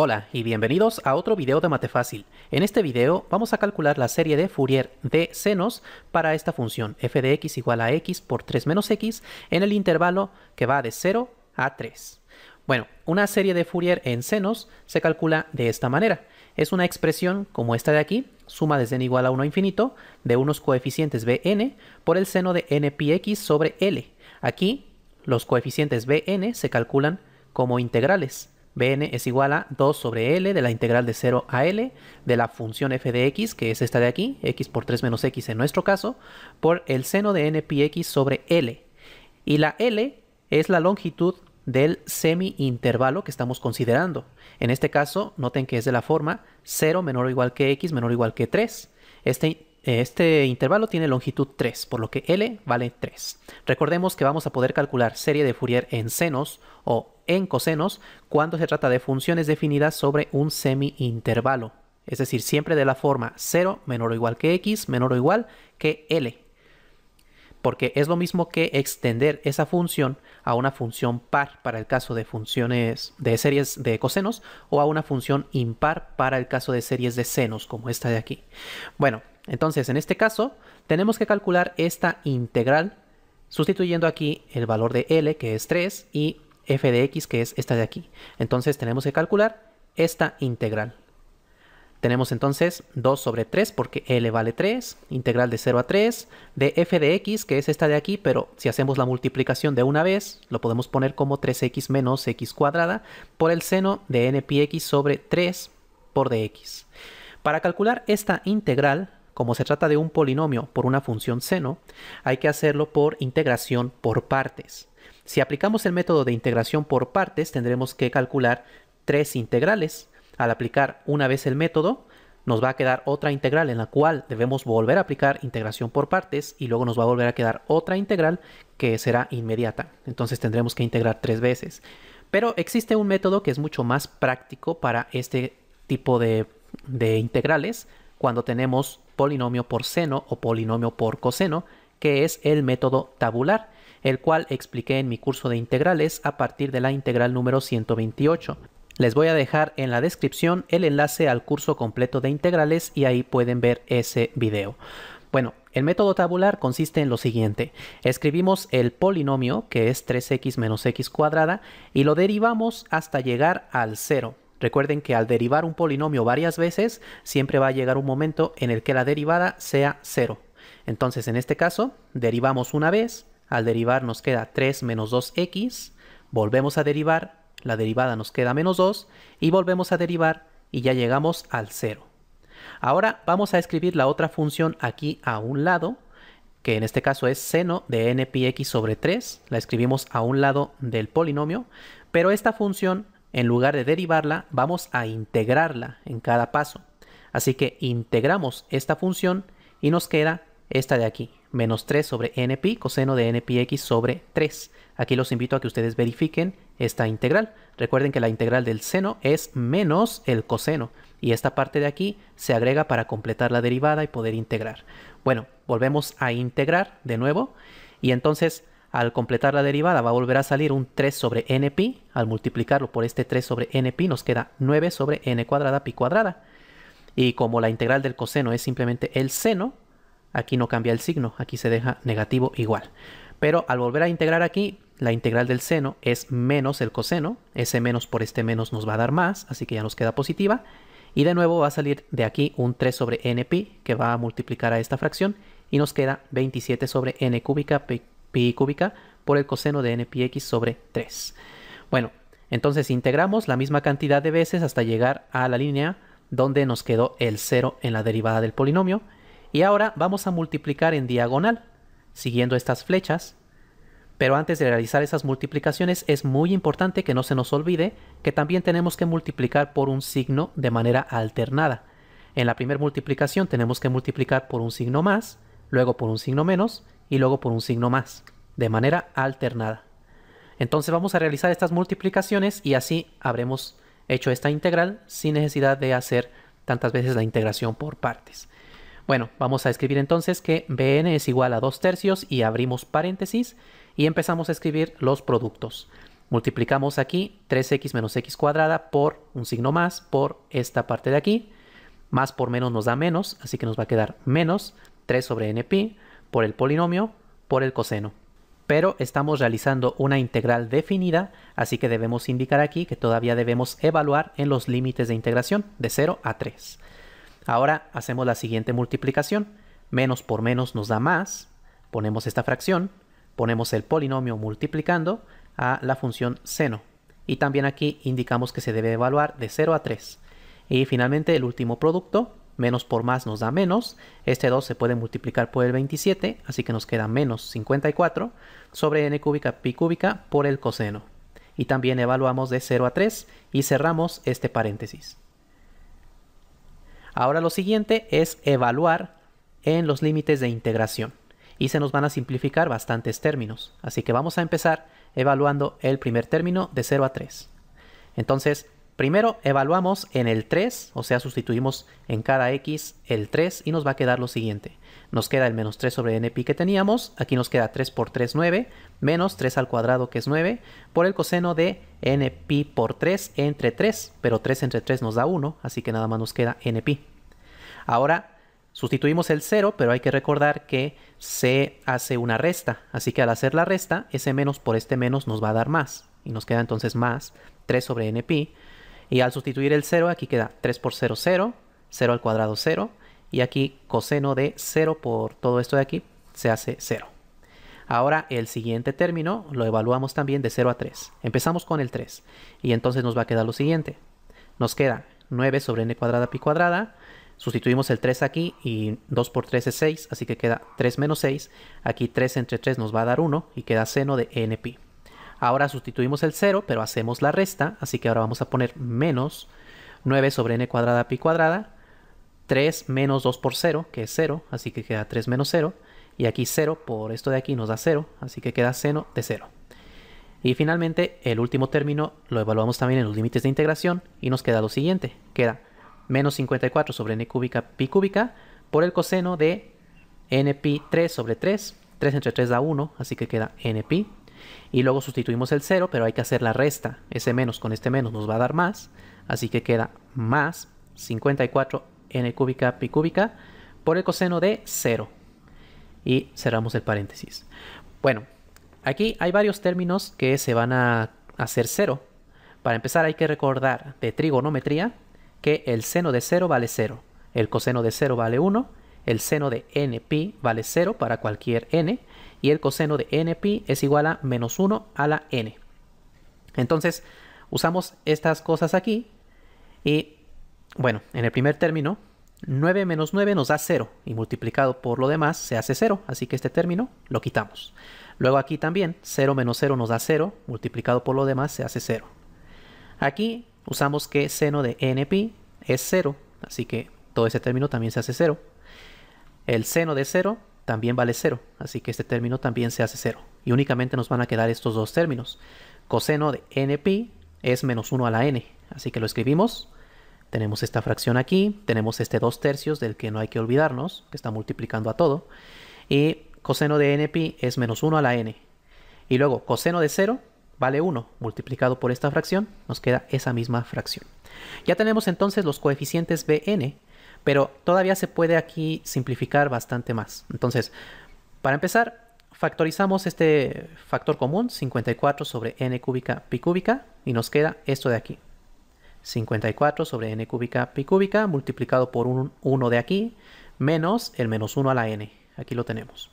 Hola y bienvenidos a otro video de Mate Fácil. En este video vamos a calcular la serie de Fourier de senos para esta función f de x igual a x por 3 menos x en el intervalo que va de 0 a 3. Bueno, una serie de Fourier en senos se calcula de esta manera. Es una expresión como esta de aquí, suma desde n igual a 1 a infinito de unos coeficientes bn por el seno de n sobre l. Aquí los coeficientes bn se calculan como integrales. Bn es igual a 2 sobre L de la integral de 0 a L de la función f de x, que es esta de aquí, x por 3 menos x en nuestro caso, por el seno de n pi x sobre L. Y la L es la longitud del semi-intervalo que estamos considerando. En este caso, noten que es de la forma 0 menor o igual que x menor o igual que 3. Este eh, este intervalo tiene longitud 3, por lo que L vale 3. Recordemos que vamos a poder calcular serie de Fourier en senos o en cosenos cuando se trata de funciones definidas sobre un semi-intervalo. Es decir, siempre de la forma 0 menor o igual que x menor o igual que L. Porque es lo mismo que extender esa función a una función par para el caso de funciones de series de cosenos o a una función impar para el caso de series de senos como esta de aquí. Bueno, entonces, en este caso, tenemos que calcular esta integral sustituyendo aquí el valor de L, que es 3, y f de x, que es esta de aquí. Entonces, tenemos que calcular esta integral. Tenemos entonces 2 sobre 3 porque L vale 3, integral de 0 a 3, de f de x, que es esta de aquí, pero si hacemos la multiplicación de una vez, lo podemos poner como 3x menos x cuadrada por el seno de npx sobre 3 por dx. Para calcular esta integral, como se trata de un polinomio por una función seno, hay que hacerlo por integración por partes. Si aplicamos el método de integración por partes, tendremos que calcular tres integrales. Al aplicar una vez el método, nos va a quedar otra integral en la cual debemos volver a aplicar integración por partes y luego nos va a volver a quedar otra integral que será inmediata. Entonces tendremos que integrar tres veces. Pero existe un método que es mucho más práctico para este tipo de, integrales cuando tenemos polinomio por seno o polinomio por coseno, que es el método tabular, el cual expliqué en mi curso de integrales a partir de la integral número 128. Les voy a dejar en la descripción el enlace al curso completo de integrales y ahí pueden ver ese video. Bueno, el método tabular consiste en lo siguiente. Escribimos el polinomio, que es 3x menos x cuadrada, y lo derivamos hasta llegar al 0. Recuerden que al derivar un polinomio varias veces, siempre va a llegar un momento en el que la derivada sea 0. Entonces, en este caso, derivamos una vez, al derivar nos queda 3 menos 2x, volvemos a derivar, la derivada nos queda menos 2, y volvemos a derivar y ya llegamos al 0. Ahora vamos a escribir la otra función aquí a un lado, que en este caso es seno de n x sobre 3, la escribimos a un lado del polinomio, pero esta función en lugar de derivarla, vamos a integrarla en cada paso. Así que integramos esta función y nos queda esta de aquí, menos 3 sobre npi coseno de npx sobre 3. Aquí los invito a que ustedes verifiquen esta integral. Recuerden que la integral del seno es menos el coseno y esta parte de aquí se agrega para completar la derivada y poder integrar. Bueno, volvemos a integrar de nuevo y entonces al completar la derivada va a volver a salir un 3 sobre pi Al multiplicarlo por este 3 sobre n pi nos queda 9 sobre n cuadrada pi cuadrada. Y como la integral del coseno es simplemente el seno, aquí no cambia el signo, aquí se deja negativo igual. Pero al volver a integrar aquí, la integral del seno es menos el coseno, ese menos por este menos nos va a dar más, así que ya nos queda positiva. Y de nuevo va a salir de aquí un 3 sobre pi que va a multiplicar a esta fracción y nos queda 27 sobre n cúbica pi pi cúbica por el coseno de n sobre 3. Bueno, entonces integramos la misma cantidad de veces hasta llegar a la línea donde nos quedó el 0 en la derivada del polinomio. Y ahora vamos a multiplicar en diagonal, siguiendo estas flechas. Pero antes de realizar esas multiplicaciones es muy importante que no se nos olvide que también tenemos que multiplicar por un signo de manera alternada. En la primera multiplicación tenemos que multiplicar por un signo más, luego por un signo menos y luego por un signo más, de manera alternada. Entonces vamos a realizar estas multiplicaciones y así habremos hecho esta integral sin necesidad de hacer tantas veces la integración por partes. Bueno, vamos a escribir entonces que bn es igual a 2 tercios y abrimos paréntesis y empezamos a escribir los productos. Multiplicamos aquí 3x menos x cuadrada por un signo más por esta parte de aquí. Más por menos nos da menos, así que nos va a quedar menos 3 sobre npi por el polinomio por el coseno. Pero estamos realizando una integral definida, así que debemos indicar aquí que todavía debemos evaluar en los límites de integración de 0 a 3. Ahora hacemos la siguiente multiplicación. Menos por menos nos da más. Ponemos esta fracción, ponemos el polinomio multiplicando a la función seno. Y también aquí indicamos que se debe evaluar de 0 a 3. Y finalmente el último producto menos por más nos da menos, este 2 se puede multiplicar por el 27, así que nos queda menos 54 sobre n cúbica pi cúbica por el coseno. Y también evaluamos de 0 a 3 y cerramos este paréntesis. Ahora lo siguiente es evaluar en los límites de integración y se nos van a simplificar bastantes términos, así que vamos a empezar evaluando el primer término de 0 a 3. Entonces, Primero evaluamos en el 3, o sea, sustituimos en cada x el 3 y nos va a quedar lo siguiente. Nos queda el menos 3 sobre npi que teníamos, aquí nos queda 3 por 3, 9, menos 3 al cuadrado que es 9, por el coseno de npi por 3 entre 3, pero 3 entre 3 nos da 1, así que nada más nos queda npi. Ahora sustituimos el 0, pero hay que recordar que se hace una resta, así que al hacer la resta, ese menos por este menos nos va a dar más, y nos queda entonces más 3 sobre npi, y al sustituir el 0, aquí queda 3 por 0, 0, 0 al cuadrado, 0. Y aquí coseno de 0 por todo esto de aquí se hace 0. Ahora el siguiente término lo evaluamos también de 0 a 3. Empezamos con el 3. Y entonces nos va a quedar lo siguiente. Nos queda 9 sobre n cuadrada pi cuadrada. Sustituimos el 3 aquí y 2 por 3 es 6, así que queda 3 menos 6. Aquí 3 entre 3 nos va a dar 1 y queda seno de n pi. Ahora sustituimos el 0, pero hacemos la resta, así que ahora vamos a poner menos 9 sobre n cuadrada pi cuadrada, 3 menos 2 por 0, que es 0, así que queda 3 menos 0, y aquí 0 por esto de aquí nos da 0, así que queda seno de 0. Y finalmente, el último término lo evaluamos también en los límites de integración y nos queda lo siguiente, queda menos 54 sobre n cúbica pi cúbica por el coseno de n pi 3 sobre 3, 3 entre 3 da 1, así que queda n pi, y luego sustituimos el 0, pero hay que hacer la resta. Ese menos con este menos nos va a dar más. Así que queda más 54 n cúbica pi cúbica por el coseno de 0. Y cerramos el paréntesis. Bueno, aquí hay varios términos que se van a hacer 0. Para empezar hay que recordar de trigonometría que el seno de 0 vale 0. El coseno de 0 vale 1. El seno de n pi vale 0 para cualquier n y el coseno de npi es igual a menos 1 a la n. Entonces, usamos estas cosas aquí y, bueno, en el primer término, 9 menos 9 nos da 0 y multiplicado por lo demás se hace 0, así que este término lo quitamos. Luego aquí también, 0 menos 0 nos da 0, multiplicado por lo demás se hace 0. Aquí usamos que seno de npi es 0, así que todo ese término también se hace 0. El seno de 0 también vale cero, así que este término también se hace cero. Y únicamente nos van a quedar estos dos términos. Coseno de npi es menos 1 a la n, así que lo escribimos. Tenemos esta fracción aquí, tenemos este 2 tercios del que no hay que olvidarnos, que está multiplicando a todo. Y coseno de npi es menos 1 a la n. Y luego coseno de 0 vale 1, multiplicado por esta fracción nos queda esa misma fracción. Ya tenemos entonces los coeficientes bn, pero todavía se puede aquí simplificar bastante más. Entonces, para empezar, factorizamos este factor común, 54 sobre n cúbica pi cúbica, y nos queda esto de aquí. 54 sobre n cúbica pi cúbica multiplicado por un 1 de aquí, menos el menos 1 a la n. Aquí lo tenemos.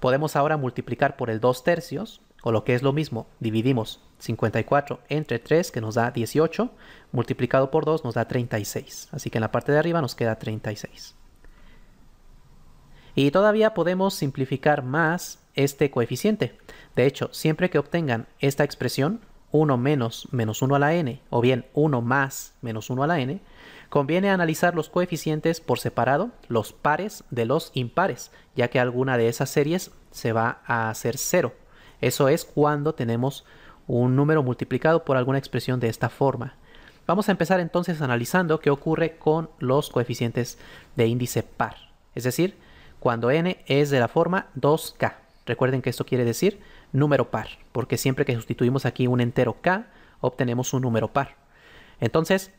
Podemos ahora multiplicar por el 2 tercios, o lo que es lo mismo, dividimos 54 entre 3 que nos da 18, multiplicado por 2 nos da 36. Así que en la parte de arriba nos queda 36. Y todavía podemos simplificar más este coeficiente. De hecho, siempre que obtengan esta expresión, 1 menos menos 1 a la n, o bien 1 más menos 1 a la n, conviene analizar los coeficientes por separado, los pares de los impares, ya que alguna de esas series se va a hacer 0. Eso es cuando tenemos un número multiplicado por alguna expresión de esta forma. Vamos a empezar entonces analizando qué ocurre con los coeficientes de índice par, es decir, cuando n es de la forma 2k. Recuerden que esto quiere decir número par, porque siempre que sustituimos aquí un entero k, obtenemos un número par. Entonces,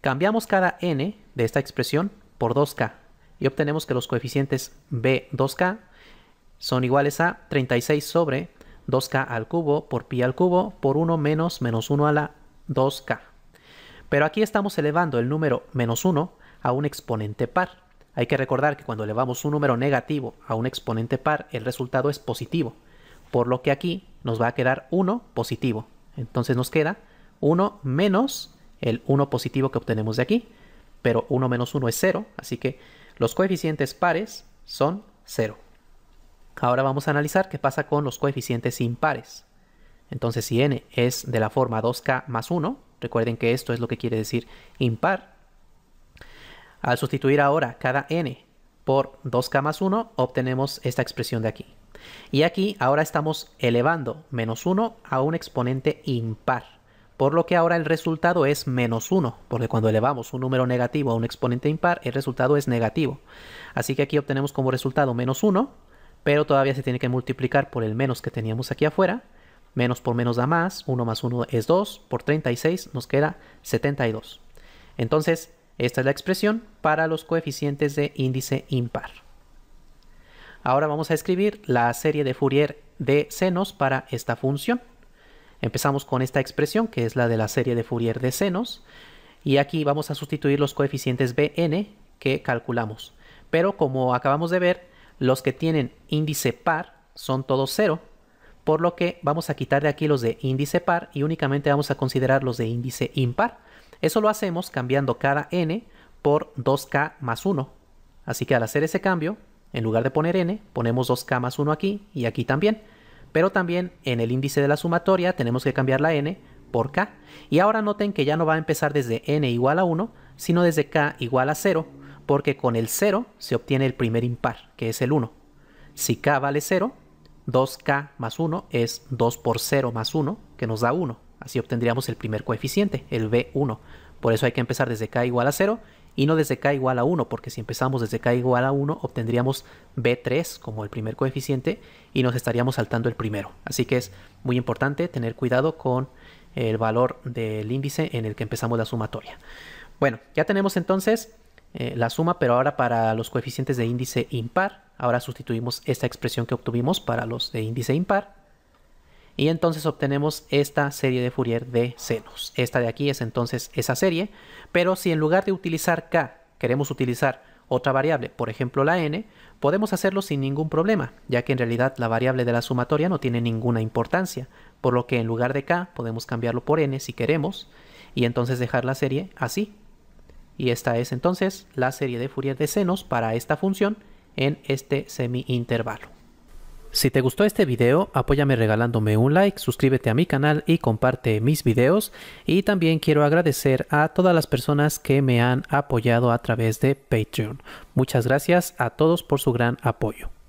cambiamos cada n de esta expresión por 2k y obtenemos que los coeficientes b2k son iguales a 36 sobre 2k al cubo por pi al cubo por 1 menos menos 1 a la 2k. Pero aquí estamos elevando el número menos 1 a un exponente par. Hay que recordar que cuando elevamos un número negativo a un exponente par, el resultado es positivo. Por lo que aquí nos va a quedar 1 positivo. Entonces nos queda 1 menos el 1 positivo que obtenemos de aquí. Pero 1 menos 1 es 0, así que los coeficientes pares son 0. Ahora vamos a analizar qué pasa con los coeficientes impares. Entonces, si n es de la forma 2k más 1, recuerden que esto es lo que quiere decir impar, al sustituir ahora cada n por 2k más 1, obtenemos esta expresión de aquí. Y aquí ahora estamos elevando menos 1 a un exponente impar, por lo que ahora el resultado es menos 1, porque cuando elevamos un número negativo a un exponente impar, el resultado es negativo. Así que aquí obtenemos como resultado menos 1, pero todavía se tiene que multiplicar por el menos que teníamos aquí afuera. Menos por menos da más, 1 más 1 es 2, por 36 nos queda 72. Entonces, esta es la expresión para los coeficientes de índice impar. Ahora vamos a escribir la serie de Fourier de senos para esta función. Empezamos con esta expresión que es la de la serie de Fourier de senos y aquí vamos a sustituir los coeficientes bn que calculamos. Pero como acabamos de ver, los que tienen índice par son todos 0, por lo que vamos a quitar de aquí los de índice par y únicamente vamos a considerar los de índice impar. Eso lo hacemos cambiando cada n por 2k más 1. Así que al hacer ese cambio, en lugar de poner n, ponemos 2k más 1 aquí y aquí también. Pero también en el índice de la sumatoria tenemos que cambiar la n por k. Y ahora noten que ya no va a empezar desde n igual a 1, sino desde k igual a 0 porque con el 0 se obtiene el primer impar, que es el 1. Si k vale 0, 2k más 1 es 2 por 0 más 1, que nos da 1. Así obtendríamos el primer coeficiente, el b1. Por eso hay que empezar desde k igual a 0 y no desde k igual a 1, porque si empezamos desde k igual a 1 obtendríamos b3 como el primer coeficiente y nos estaríamos saltando el primero. Así que es muy importante tener cuidado con el valor del índice en el que empezamos la sumatoria. Bueno, ya tenemos entonces eh, la suma, pero ahora para los coeficientes de índice impar, ahora sustituimos esta expresión que obtuvimos para los de índice impar. Y entonces obtenemos esta serie de Fourier de senos. Esta de aquí es entonces esa serie, pero si en lugar de utilizar k queremos utilizar otra variable, por ejemplo la n, podemos hacerlo sin ningún problema, ya que en realidad la variable de la sumatoria no tiene ninguna importancia, por lo que en lugar de k podemos cambiarlo por n si queremos, y entonces dejar la serie así, y esta es entonces la serie de Fourier de senos para esta función en este semi-intervalo. Si te gustó este video, apóyame regalándome un like, suscríbete a mi canal y comparte mis videos. Y también quiero agradecer a todas las personas que me han apoyado a través de Patreon. Muchas gracias a todos por su gran apoyo.